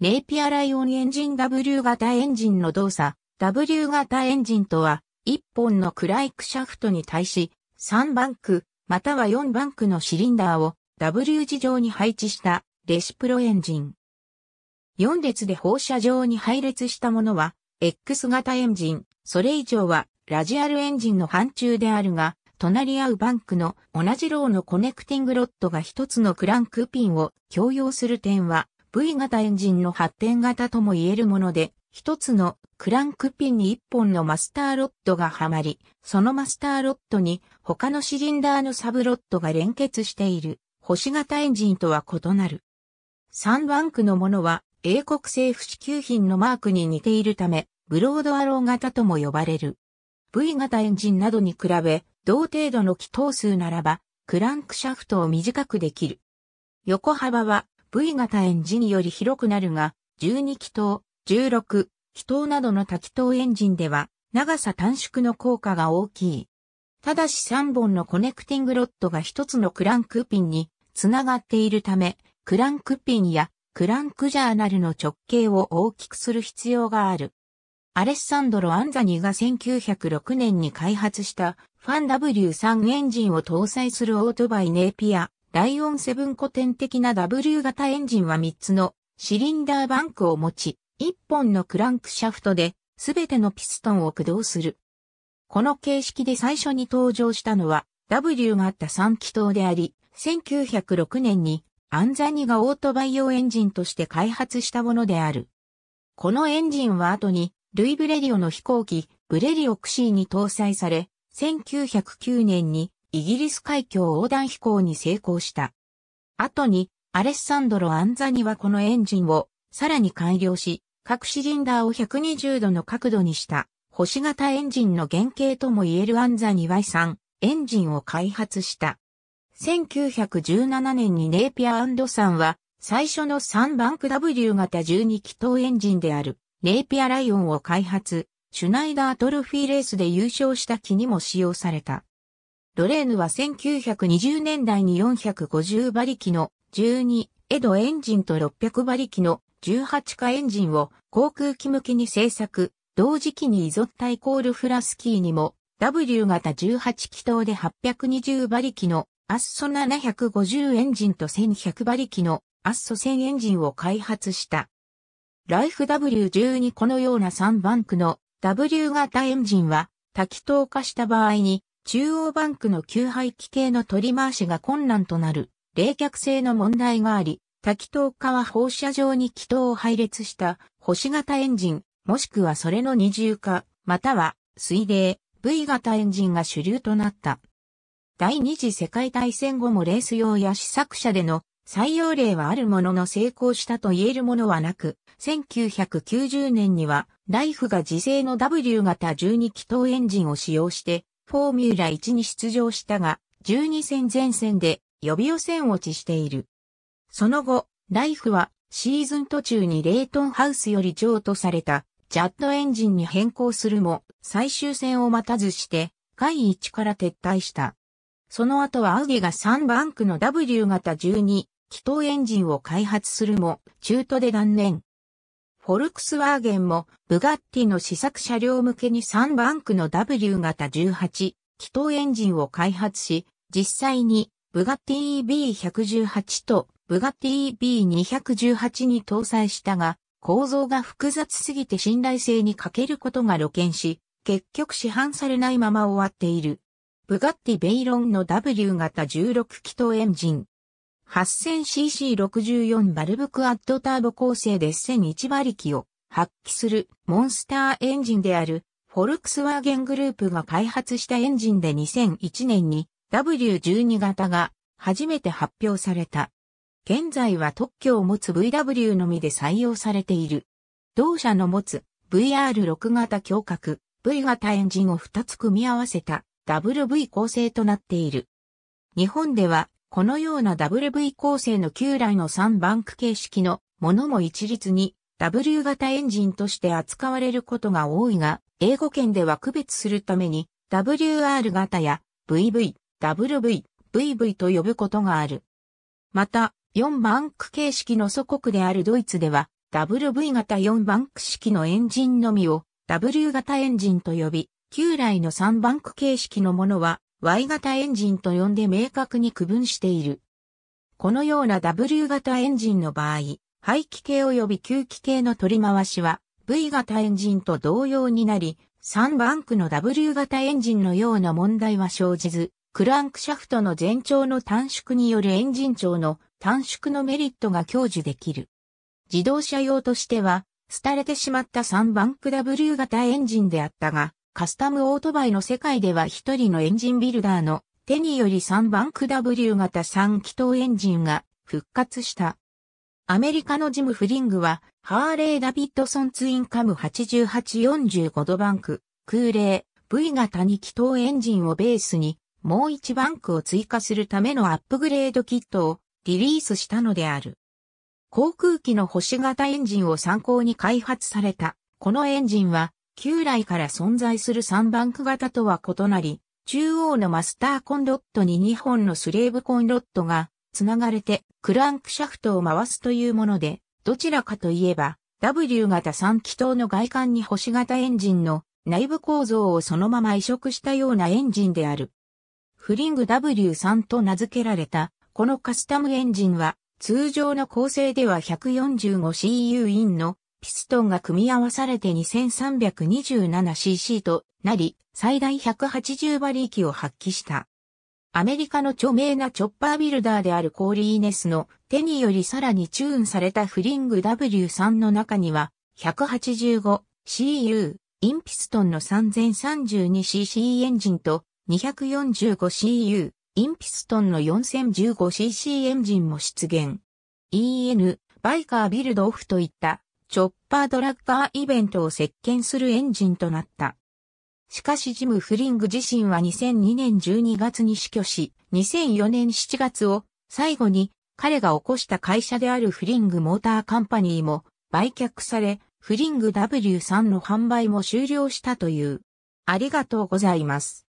ネイピアライオンエンジン W 型エンジンの動作、W 型エンジンとは、1本のクライクシャフトに対し、3バンク、または4バンクのシリンダーを W 字上に配置したレシプロエンジン。4列で放射状に配列したものは、X 型エンジン、それ以上はラジアルエンジンの範疇であるが、隣り合うバンクの同じローのコネクティングロッドが一つのクランクピンを共用する点は、V 型エンジンの発展型とも言えるもので、一つのクランクピンに一本のマスターロッドがはまり、そのマスターロッドに他のシリンダーのサブロッドが連結している星型エンジンとは異なる。3バンクのものは英国政府支給品のマークに似ているため、ブロードアロー型とも呼ばれる。V 型エンジンなどに比べ、同程度の気筒数ならば、クランクシャフトを短くできる。横幅は V 型エンジンより広くなるが、12気筒、16気筒などの多気筒エンジンでは、長さ短縮の効果が大きい。ただし3本のコネクティングロッドが1つのクランクピンにつながっているため、クランクピンやクランクジャーナルの直径を大きくする必要がある。アレッサンドロ・アンザニが1906年に開発したファン W3 エンジンを搭載するオートバイネーピアライオンセブン古典的な W 型エンジンは3つのシリンダーバンクを持ち、1本のクランクシャフトで全てのピストンを駆動する。この形式で最初に登場したのは W があった3気筒であり、1906年にアンザニがオートバイ用エンジンとして開発したものである。このエンジンは後にルイ・ブレリオの飛行機、ブレリオクシーに搭載され、1909年にイギリス海峡横断飛行に成功した。後に、アレッサンドロ・アンザニはこのエンジンをさらに改良し、各シリンダーを120度の角度にした星型エンジンの原型とも言えるアンザニ Y3 エンジンを開発した。1917年にネイピアさんは最初の3バンク W 型12気筒エンジンであるネイピアライオンを開発、シュナイダートロフィーレースで優勝した機にも使用された。ドレーヌは1920年代に450馬力の12エドエンジンと600馬力の18化エンジンを航空機向けに製作、同時期にイゾッタイコールフラスキーにも W 型18気筒で820馬力のアッソ750エンジンと1100馬力のアッソ1000エンジンを開発した。ライフ W12 このような3ンクの W 型エンジンは多気筒化した場合に中央バンクの吸排気系の取り回しが困難となる冷却性の問題があり、多気筒化は放射状に気筒を配列した星型エンジン、もしくはそれの二重化、または水冷 V 型エンジンが主流となった。第二次世界大戦後もレース用や試作車での採用例はあるものの成功したと言えるものはなく、1990年にはライフが自制の W 型12気筒エンジンを使用してフォーミュラ1に出場したが、12戦前戦で予備予選落ちしている。その後、ライフはシーズン途中にレイトンハウスより譲渡されたジャットエンジンに変更するも最終戦を待たずして下位1から撤退した。その後はアウディが3バンクの W 型12気筒エンジンを開発するも中途で断念。フォルクスワーゲンも、ブガッティの試作車両向けに3バンクの W 型18、気筒エンジンを開発し、実際に、ブガッティ EB118 と、ブガッティ EB218 に搭載したが、構造が複雑すぎて信頼性に欠けることが露見し、結局市販されないまま終わっている。ブガッティベイロンの W 型16気筒エンジン、8000cc64 バルブクアッドターボ構成で1001馬力を発揮するモンスターエンジンであるフォルクスワーゲングループが開発したエンジンで2001年に W12 型が初めて発表された。現在は特許を持つ VW のみで採用されている。同社の持つ VR6 型強角 V 型エンジンを2つ組み合わせた WV 構成となっている。日本ではこのような WV 構成の旧来の3バンク形式のものも一律に W 型エンジンとして扱われることが多いが、英語圏では区別するために WR 型や VV、WV、VV と呼ぶことがある。また、4バンク形式の祖国であるドイツでは、WV 型4バンク式のエンジンのみを W 型エンジンと呼び、旧来の3バンク形式のものは Y 型エンジンと呼んで明確に区分している。このような W 型エンジンの場合、排気系及び吸気系の取り回しは V 型エンジンと同様になり、3番区の W 型エンジンのような問題は生じず、クランクシャフトの全長の短縮によるエンジン長の短縮のメリットが享受できる。自動車用としては、廃れてしまった3番区 W 型エンジンであったが、カスタムオートバイの世界では一人のエンジンビルダーの手により3バンク W 型3気筒エンジンが復活した。アメリカのジム・フリングは、ハーレー・ダビッドソンツインカム8845度バンク、空冷、V 型2気筒エンジンをベースに、もう1バンクを追加するためのアップグレードキットをリリースしたのである。航空機の星型エンジンを参考に開発された、このエンジンは、旧来から存在する3バンク型とは異なり、中央のマスターコンロットに2本のスレーブコンロットが繋がれてクランクシャフトを回すというもので、どちらかといえば W 型3気筒の外観に星型エンジンの内部構造をそのまま移植したようなエンジンである。フリング W3 と名付けられたこのカスタムエンジンは通常の構成では 145cu インのピストンが組み合わされて 2327cc となり、最大180馬力を発揮した。アメリカの著名なチョッパービルダーであるコーリー・ネスの手によりさらにチューンされたフリング W3 の中には、185CU インピストンの 3032cc エンジンと 245CU インピストンの 4015cc エンジンも出現。EN バイカービルドオフといったチョッパードラッガーイベントを席巻するエンジンとなった。しかしジム・フリング自身は2002年12月に死去し、2004年7月を最後に彼が起こした会社であるフリングモーターカンパニーも売却され、フリング W3 の販売も終了したという。ありがとうございます。